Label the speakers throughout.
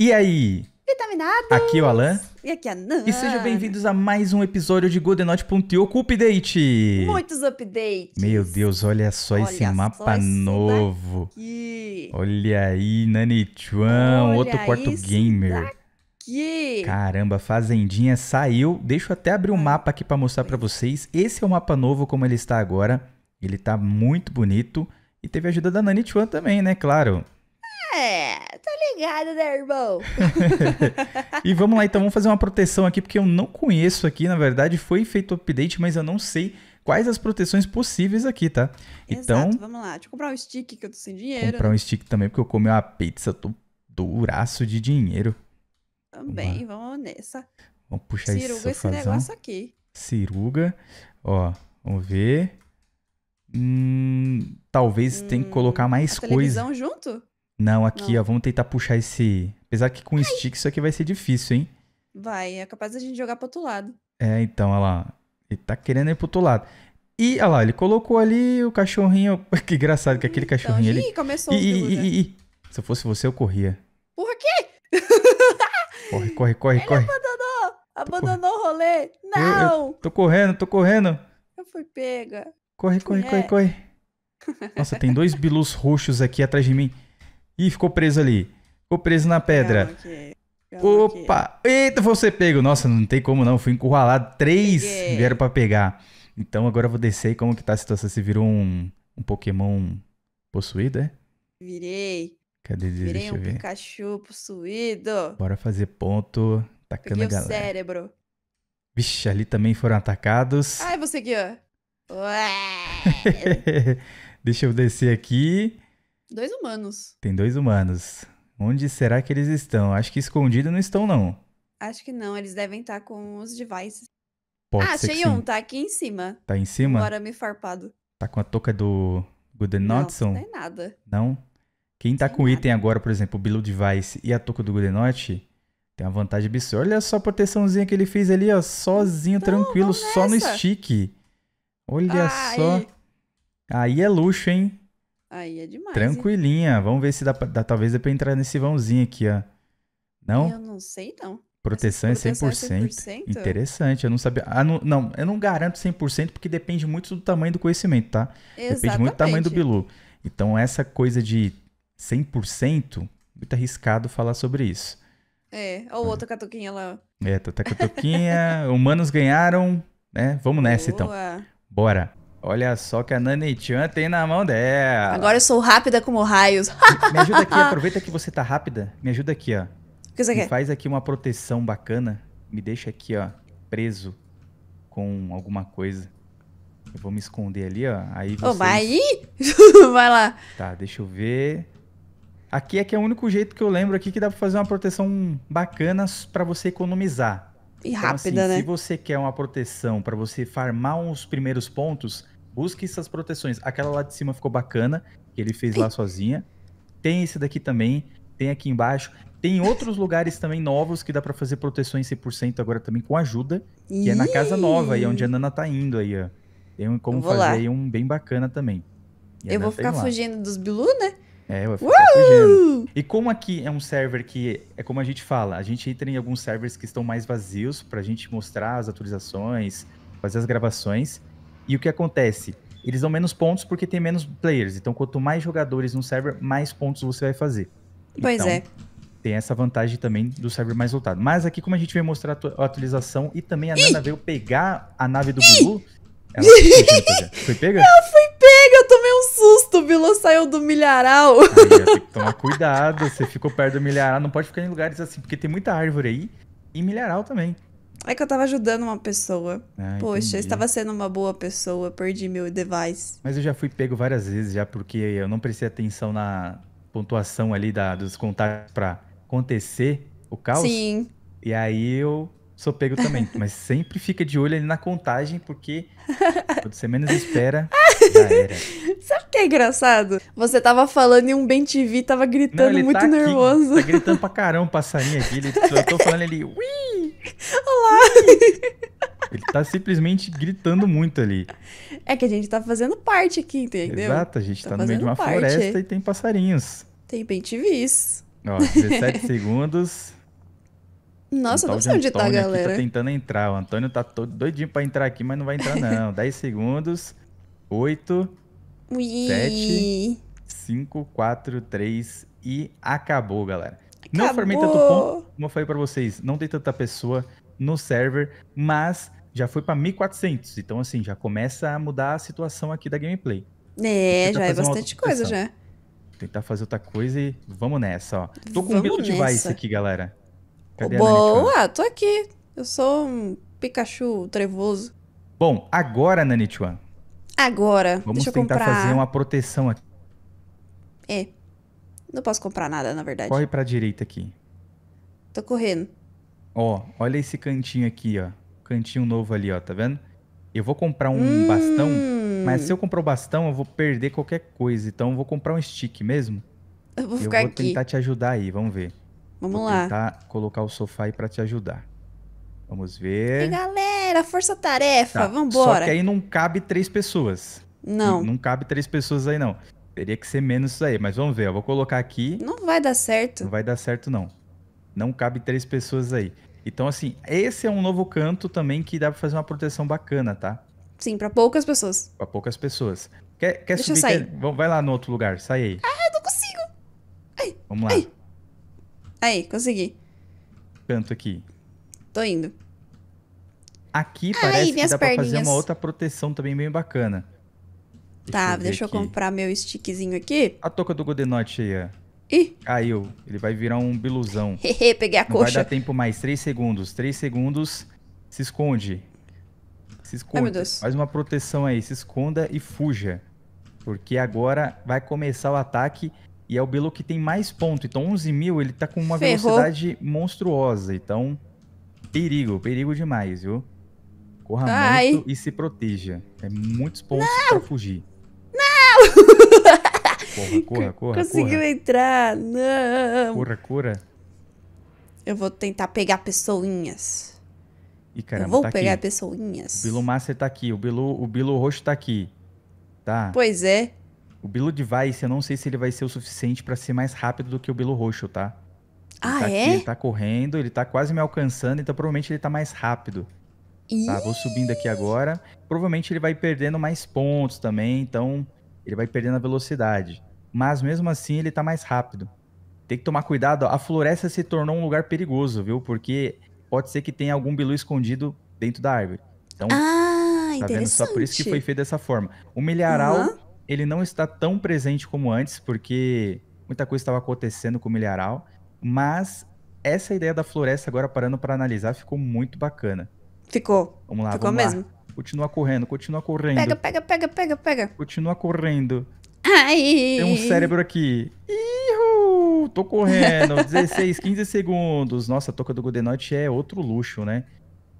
Speaker 1: E aí?
Speaker 2: Vitaminados! Tá aqui é o Alan. E aqui é a Nan. E sejam
Speaker 1: bem-vindos a mais um episódio de Godenot.io com update.
Speaker 2: Muitos updates.
Speaker 1: Meu Deus, olha só olha esse mapa só novo. Daqui. Olha aí, Nani Chuan, outro quarto gamer.
Speaker 2: Daqui.
Speaker 1: Caramba, Fazendinha saiu. Deixa eu até abrir um mapa aqui para mostrar para vocês. Esse é o mapa novo como ele está agora. Ele tá muito bonito. E teve a ajuda da Nani Chuan também, né? Claro.
Speaker 2: É ligado, né, irmão?
Speaker 1: e vamos lá, então, vamos fazer uma proteção aqui, porque eu não conheço aqui, na verdade, foi feito update, mas eu não sei quais as proteções possíveis aqui, tá? Exato, então, vamos
Speaker 2: lá. Deixa eu comprar um stick que eu tô sem dinheiro. Comprar né? um
Speaker 1: stick também, porque eu comi uma pizza, eu tô duraço de dinheiro.
Speaker 2: Também, vamos, vamos nessa. Vamos puxar Ciruga esse, sofazão. negócio aqui.
Speaker 1: Ciruga, ó, vamos ver. Hum, talvez hum, tem que hum, colocar mais coisa. Televisão junto?
Speaker 2: Não, aqui, Não. ó,
Speaker 1: vamos tentar puxar esse. Apesar que com Ai. stick isso aqui vai ser difícil, hein?
Speaker 2: Vai, é capaz da gente jogar pro outro lado.
Speaker 1: É, então, olha lá. Ele tá querendo ir pro outro lado. E, olha lá, ele colocou ali o cachorrinho. Que engraçado que é aquele então, cachorrinho ali. Ele... começou e, e, e, Se eu fosse você, eu corria.
Speaker 2: Por quê?
Speaker 1: corre, corre, corre, ele corre.
Speaker 2: abandonou! Abandonou o rolê! Não! Eu, eu
Speaker 1: tô correndo, tô correndo.
Speaker 2: Eu fui pega.
Speaker 1: Corre, corre, é. corre, corre. Nossa, tem dois bilus roxos aqui atrás de mim. Ih, ficou preso ali. Ficou preso na pedra. Opa! Eita, você pego. Nossa, não tem como não. Fui encurralado. Três Peguei. vieram para pegar. Então agora eu vou descer. Como que tá a situação? Você virou um, um Pokémon possuído, é?
Speaker 2: Virei.
Speaker 1: Cadê? Virei Deixa um
Speaker 2: Pikachu possuído.
Speaker 1: Bora fazer ponto. atacando Peguei a galera. o cérebro. Vixe, ali também foram atacados. Ai, você aqui, ó. Deixa eu descer aqui.
Speaker 2: Dois humanos.
Speaker 1: Tem dois humanos. Onde será que eles estão? Acho que escondido não estão, não.
Speaker 2: Acho que não, eles devem estar tá com os devices.
Speaker 1: Pode ah, achei um,
Speaker 2: tá aqui em cima.
Speaker 1: Tá em cima? Agora
Speaker 2: me farpado.
Speaker 1: Tá com a touca do Goodenotson. Não, não tem nada. Não? Quem tá tem com o item agora, por exemplo, o Below Device e a touca do Goodenot, tem uma vantagem absurda. Olha só a proteçãozinha que ele fez ali, ó, sozinho, então, tranquilo, só no stick. Olha Ai. só. Aí é luxo, hein?
Speaker 2: Aí é demais. Tranquilinha.
Speaker 1: Hein? Vamos ver se dá, dá, talvez dá pra entrar nesse vãozinho aqui, ó.
Speaker 2: Não? Eu não sei, não. Proteção, é proteção é 100%. é 100%. Interessante,
Speaker 1: eu não sabia. Ah, não, não, eu não garanto 100% porque depende muito do tamanho do conhecimento, tá? Exatamente. Depende muito do tamanho do bilu. Então, essa coisa de 100%, muito arriscado falar sobre isso.
Speaker 2: É, ou hum. outra ah. catuquinha lá.
Speaker 1: É, tá, tá catuquinha. Humanos ganharam, né? Vamos nessa então. Boa. então. Bora. Olha só que a Nanechan tem na mão dela. Agora
Speaker 2: eu sou rápida como raios. Me ajuda aqui, aproveita
Speaker 1: que você tá rápida. Me ajuda aqui, ó. O que você Me quer? Faz aqui uma proteção bacana. Me deixa aqui, ó, preso com alguma coisa. Eu vou me esconder ali, ó. Aí você. Oh, vai aí?
Speaker 2: vai lá.
Speaker 1: Tá, deixa eu ver. Aqui é que é o único jeito que eu lembro aqui que dá pra fazer uma proteção bacana para você economizar
Speaker 2: e então, assim, rápida, assim, né? Se
Speaker 1: você quer uma proteção para você farmar uns primeiros pontos, busque essas proteções. Aquela lá de cima ficou bacana, que ele fez Ei. lá sozinha. Tem esse daqui também, tem aqui embaixo. Tem outros lugares também novos que dá para fazer proteções 100% agora também com ajuda, que Ih. é na casa nova, aí é onde a Nana tá indo aí, ó. Tem como fazer lá. aí um bem bacana também. E eu vou tá ficar fugindo
Speaker 2: dos Bilu, né?
Speaker 1: É, vai ficar E como aqui é um server que, é como a gente fala, a gente entra em alguns servers que estão mais vazios para a gente mostrar as atualizações, fazer as gravações. E o que acontece? Eles dão menos pontos porque tem menos players. Então, quanto mais jogadores no server, mais pontos você vai fazer. Pois então, é. Tem essa vantagem também do server mais lotado. Mas aqui, como a gente veio mostrar a atualização e também a Ih! Nana veio pegar a nave do Ih! Blue. Ela foi, foi pega?
Speaker 2: Amiga, eu tomei um susto, o Bilô saiu do milharal. Aí, tem
Speaker 1: que tomar cuidado, você ficou perto do milharal, não pode ficar em lugares assim, porque tem muita árvore aí
Speaker 2: e milharal também. É que eu tava ajudando uma pessoa.
Speaker 1: Ah, Poxa, entendi. eu estava
Speaker 2: sendo uma boa pessoa, perdi meu device.
Speaker 1: Mas eu já fui pego várias vezes já, porque eu não prestei atenção na pontuação ali da, dos contatos pra acontecer o caos. Sim. E aí eu sou pego também. mas sempre fica de olho ali na contagem, porque quando você menos espera,
Speaker 2: Sabe o que é engraçado? Você tava falando e um Ben TV tava gritando Não, muito tá nervoso.
Speaker 1: Aqui, tá gritando pra caramba o passarinho aqui. Ele, eu tô falando ele. Ui! Olá! Ele tá simplesmente gritando muito ali.
Speaker 2: É que a gente tá fazendo parte aqui, entendeu? Exato, a gente tá, tá no meio de uma parte. floresta e tem passarinhos. Tem Ben TVs. Ó, 17
Speaker 1: segundos.
Speaker 2: Nossa, então não sei onde tá, tá, galera. Tá
Speaker 1: tentando entrar. O Antônio tá todo doidinho pra entrar aqui, mas não vai entrar, não. 10 segundos. 8,
Speaker 2: Ui. 7,
Speaker 1: 5, 4, 3 e acabou, galera. Acabou. Não formei tanto ponto, como eu falei pra vocês, não tem tanta pessoa no server, mas já foi pra 1400. Então, assim, já começa a mudar a situação aqui da gameplay.
Speaker 2: É, já é bastante coisa já.
Speaker 1: Tentar fazer outra coisa e vamos nessa, ó. Tô com vamos um Beetle Device aqui, galera. Cadê oh,
Speaker 2: Boa, tô aqui. Eu sou um Pikachu trevoso.
Speaker 1: Bom, agora, Nanituan, Agora, Vamos deixa eu tentar comprar... fazer uma proteção aqui.
Speaker 2: É. Não posso comprar nada, na verdade. Corre pra
Speaker 1: direita aqui. Tô correndo. Ó, olha esse cantinho aqui, ó. Cantinho novo ali, ó. Tá vendo? Eu vou comprar um hum... bastão, mas se eu comprar o bastão, eu vou perder qualquer coisa. Então, eu vou comprar um stick mesmo.
Speaker 2: Eu vou ficar aqui. Eu vou tentar
Speaker 1: te ajudar aí, vamos ver. Vamos vou lá. Vou tentar colocar o sofá aí pra te ajudar. Vamos ver. E
Speaker 2: galera, força-tarefa, tá. vambora. Só que aí
Speaker 1: não cabe três pessoas. Não. Não cabe três pessoas aí, não. Teria que ser menos isso aí, mas vamos ver. Eu vou colocar aqui. Não
Speaker 2: vai dar certo.
Speaker 1: Não vai dar certo, não. Não cabe três pessoas aí. Então, assim, esse é um novo canto também que dá pra fazer uma proteção bacana, tá?
Speaker 2: Sim, pra poucas
Speaker 1: pessoas. Pra poucas pessoas. Quer, quer Deixa subir? Eu sair. Quer... Vai lá no outro lugar, sai aí.
Speaker 2: Ah, eu não consigo.
Speaker 1: Ai, vamos lá. Ai.
Speaker 2: Aí, consegui. Canto aqui. Tô indo.
Speaker 1: Aqui parece que dá perninhas. pra fazer uma outra proteção também bem bacana. Deixa tá, eu deixa eu aqui. comprar
Speaker 2: meu stickzinho
Speaker 1: aqui. A toca do Godenote aí, ó. Ih. Caiu. Ele vai virar um biluzão. Hehe,
Speaker 2: peguei a Não coxa. Vai dar
Speaker 1: tempo mais. 3 segundos. 3 segundos. Se esconde. Se esconde. Ai, Faz uma proteção aí. Se esconda e fuja. Porque agora vai começar o ataque. E é o Belo que tem mais ponto. Então, 11 mil, ele tá com uma Ferrou. velocidade monstruosa. Então, Perigo, perigo demais, viu? Corra Ai. muito e se proteja. É muitos pontos Não! pra fugir. Não! Corra, corra, corra. Conseguiu corra.
Speaker 2: entrar. Não. Corra, corra. Eu vou tentar pegar pessoinhas.
Speaker 1: Ih, caramba, Eu vou tá pegar aqui. pessoinhas. O Bilu Master tá aqui. O Bilu, o Bilu Roxo tá aqui. Tá? Pois é. O Bilu Device, eu não sei se ele vai ser o suficiente para ser mais rápido do que o Bilu Roxo, tá?
Speaker 2: Ah, tá é? Aqui, ele
Speaker 1: tá correndo, ele tá quase me alcançando, então provavelmente ele tá mais rápido. Ih. Tá, vou subindo aqui agora. Provavelmente ele vai perdendo mais pontos também, então ele vai perdendo a velocidade. Mas mesmo assim ele tá mais rápido. Tem que tomar cuidado, a floresta se tornou um lugar perigoso, viu? Porque pode ser que tenha algum bilu escondido dentro da árvore. Então, ah, tá vendo? Só por isso que foi feito dessa forma. O milharal, uhum. ele não está tão presente como antes, porque muita coisa estava acontecendo com o milharal. Mas essa ideia da floresta, agora parando para analisar, ficou muito bacana. Ficou. Vamos lá, ficou vamos mesmo. Lá. Continua correndo, continua correndo. Pega, pega, pega, pega, pega. Continua correndo.
Speaker 2: Ai. Tem um cérebro
Speaker 1: aqui. Ihu, tô correndo. 16, 15 segundos. Nossa, a toca do Godenote é outro luxo, né?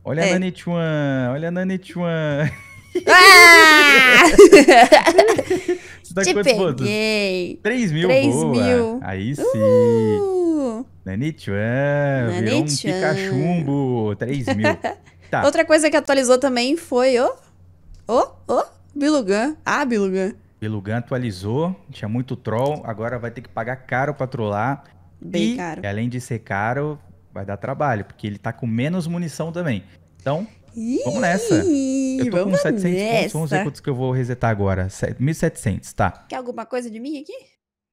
Speaker 1: Olha é. a Nanichuan, olha a Nanichuan. Ah! Você tá Te peguei. 3 mil, 3 boa. mil. Aí sim. Uh! Nanituan, é é, é virou um Pikachumbo 3000. Tá. Outra
Speaker 2: coisa que atualizou também foi o... O? O? Bilugan. Ah, Bilugan.
Speaker 1: Bilugan atualizou, tinha muito troll, agora vai ter que pagar caro pra trollar. Bem e, caro. além de ser caro, vai dar trabalho, porque ele tá com menos munição também. Então,
Speaker 2: Ih, vamos nessa. Eu tô com 700 nessa. pontos, vamos ver quantos
Speaker 1: que eu vou resetar agora. 1.700, tá.
Speaker 2: Quer alguma coisa de mim aqui?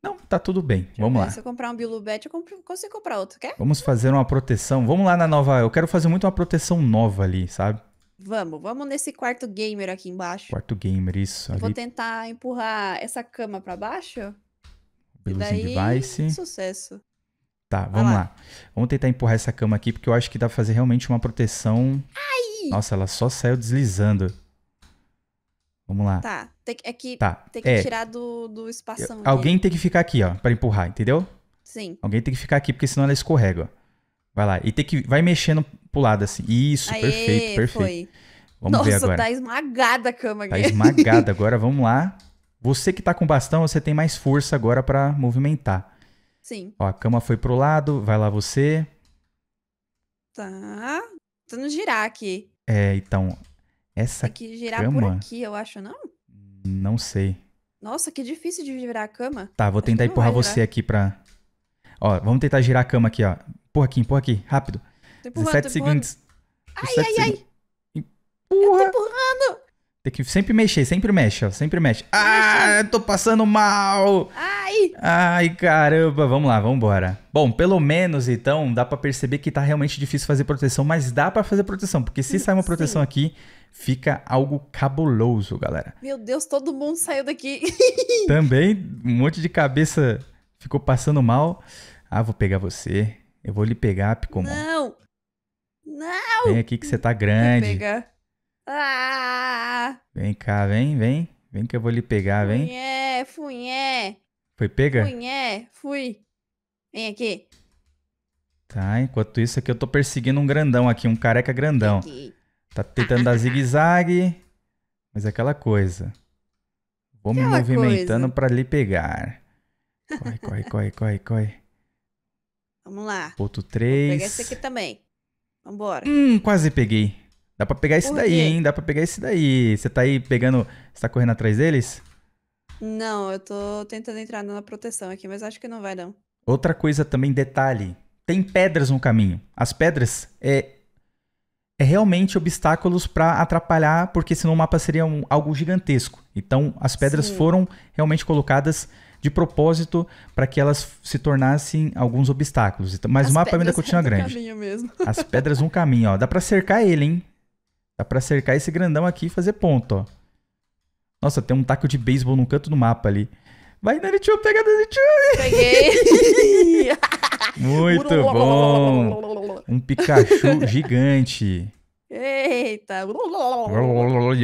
Speaker 1: Não, tá tudo bem. Vamos lá. Se eu
Speaker 2: comprar um Bilubet, eu compro, consigo comprar outro, quer? Vamos
Speaker 1: fazer uma proteção. Vamos lá na nova. Eu quero fazer muito uma proteção nova ali, sabe?
Speaker 2: Vamos, vamos nesse quarto gamer aqui embaixo.
Speaker 1: Quarto gamer, isso. Ali... Vou
Speaker 2: tentar empurrar essa cama para baixo.
Speaker 1: Beluzinho daí, device.
Speaker 2: Sucesso.
Speaker 1: Tá, vamos lá. lá. Vamos tentar empurrar essa cama aqui, porque eu acho que dá pra fazer realmente uma proteção. Ai! Nossa, ela só saiu deslizando. Vamos lá. Tá. Tem, é que tá. tem que é. tirar
Speaker 2: do, do espaço. alguém tem
Speaker 1: que ficar aqui, ó, pra empurrar, entendeu? Sim. Alguém tem que ficar aqui, porque senão ela escorrega, ó. Vai lá. E tem que. Vai mexendo pro lado, assim. Isso, Aê, perfeito, perfeito. Foi. Vamos Nossa, ver agora. tá
Speaker 2: esmagada a cama tá aqui. Tá esmagada.
Speaker 1: Agora vamos lá. Você que tá com bastão, você tem mais força agora para movimentar. Sim. Ó, a cama foi pro lado, vai lá você.
Speaker 2: Tá. Tentando girar aqui.
Speaker 1: É, então. Essa Tem que girar cama? por aqui, eu acho, não? Não sei.
Speaker 2: Nossa, que difícil de girar a cama. Tá, vou tentar empurrar você aqui
Speaker 1: pra... Ó, vamos tentar girar a cama aqui, ó. Empurra aqui, empurra aqui, rápido. 17 segundos. Ai, ai, ai. Seg... Empurra. Eu tô empurrando. Tem que sempre mexer, sempre mexe, ó. Sempre mexe. ah, tô passando mal. Ai. Ai, caramba. Vamos lá, vamos embora. Bom, pelo menos, então, dá para perceber que tá realmente difícil fazer proteção, mas dá para fazer proteção, porque se sair uma proteção Sim. aqui, fica algo cabuloso, galera.
Speaker 2: Meu Deus, todo mundo saiu daqui.
Speaker 1: Também um monte de cabeça ficou passando mal. Ah, vou pegar você. Eu vou lhe pegar, Picomon. Não!
Speaker 2: Não! Vem aqui
Speaker 1: que você tá grande. pegar.
Speaker 2: Ah!
Speaker 1: Vem cá, vem, vem. Vem que eu vou lhe pegar, vem.
Speaker 2: Funhé, funhé. Foi pega? Funhé, fui. Vem aqui.
Speaker 1: Tá, enquanto isso aqui eu tô perseguindo um grandão aqui, um careca grandão. Aqui. Tá tentando dar zigue-zague, mas é aquela coisa. Vou aquela me movimentando para lhe pegar. Corre, corre, corre, corre, corre. Vamos lá. Ponto 3. Vou pegar esse aqui
Speaker 2: também. Vambora.
Speaker 1: Hum, quase peguei. Dá pra pegar esse Por daí, quê? hein? Dá pra pegar esse daí. Você tá aí pegando. Você tá correndo atrás deles?
Speaker 2: Não, eu tô tentando entrar na proteção aqui, mas acho que não vai, não.
Speaker 1: Outra coisa também, detalhe. Tem pedras no caminho. As pedras é é realmente obstáculos para atrapalhar, porque senão o mapa seria um, algo gigantesco. Então, as pedras Sim. foram realmente colocadas de propósito para que elas se tornassem alguns obstáculos. Então, mas as o mapa ainda continua grande.
Speaker 2: Caminho mesmo. As
Speaker 1: pedras um caminho, ó. Dá para cercar ele, hein? Dá para cercar esse grandão aqui e fazer ponto, ó. Nossa, tem um taco de beisebol no canto do mapa ali. Vai, Nanichu, pega Nanichu! Peguei! Muito bom! Um Pikachu gigante.
Speaker 2: Eita! Vamos lá,
Speaker 1: vamos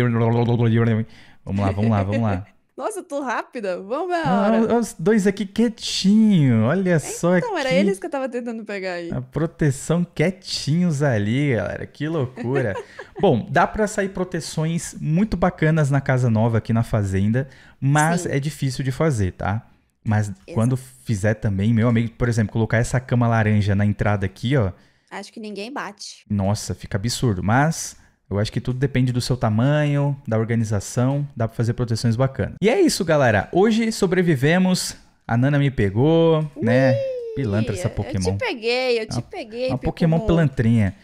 Speaker 1: lá, vamos lá.
Speaker 2: Nossa, eu tô rápida. Vamos ver a ah, hora.
Speaker 1: os dois aqui quietinho. Olha só aqui. Então, era eles
Speaker 2: que eu tava tentando pegar aí. A
Speaker 1: proteção quietinhos ali, galera. Que loucura. Bom, dá para sair proteções muito bacanas na casa nova aqui na fazenda, mas Sim. é difícil de fazer, tá? Mas Exato. quando fizer também, meu amigo, por exemplo, colocar essa cama laranja na entrada aqui, ó.
Speaker 2: Acho que ninguém bate.
Speaker 1: Nossa, fica absurdo. Mas eu acho que tudo depende do seu tamanho, da organização, dá para fazer proteções bacanas. E é isso, galera. Hoje sobrevivemos. A Nana me pegou, né? Ui, né? Pilantra essa Pokémon. Eu te
Speaker 2: peguei, eu te a, peguei. Uma Pokémon
Speaker 1: pilantrinha.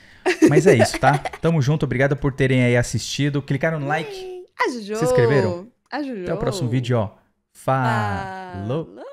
Speaker 1: Mas é isso, tá? Tamo junto, obrigado por terem aí assistido. Clicaram no like. Ajudou. Se inscreveram? Ajudou. Até o próximo vídeo, ó. Five.